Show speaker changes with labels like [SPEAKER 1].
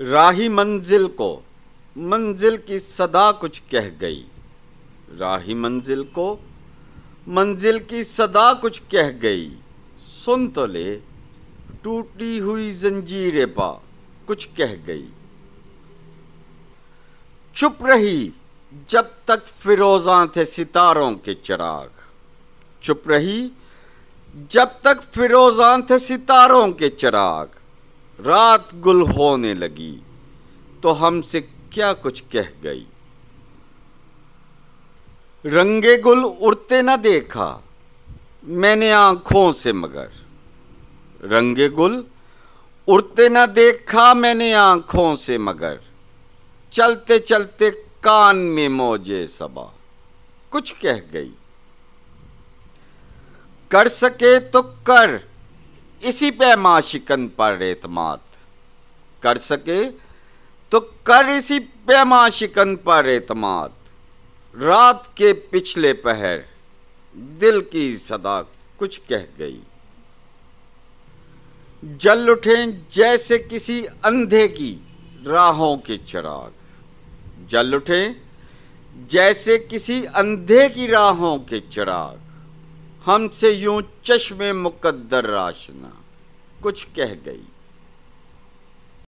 [SPEAKER 1] राही मंजिल को मंजिल की सदा कुछ कह गई राही मंजिल को मंजिल की सदा कुछ कह गई सुन तो ले टूटी हुई जंजीरे पा कुछ कह गई चुप रही जब तक फिरोजा थे सितारों के चिराग चुप रही जब तक फिरोजा थे सितारों के चिराग रात गुल होने लगी तो हमसे क्या कुछ कह गई रंगे गुल उड़ते न देखा मैंने आंखों से मगर रंगे गुल उड़ते न देखा मैंने आंखों से मगर चलते चलते कान में मौजे सबा कुछ कह गई कर सके तो कर इसी पैमा शिकन पर एतमाद कर सके तो कर इसी पैमा शिकन पर एतमाद रात के पिछले पहर दिल की सदा कुछ कह गई जल उठे जैसे किसी अंधे की राहों के चिराग जल उठे जैसे किसी अंधे की राहों के चिराग हमसे यूं चश्मे मुकद्दर राशना कुछ कह गई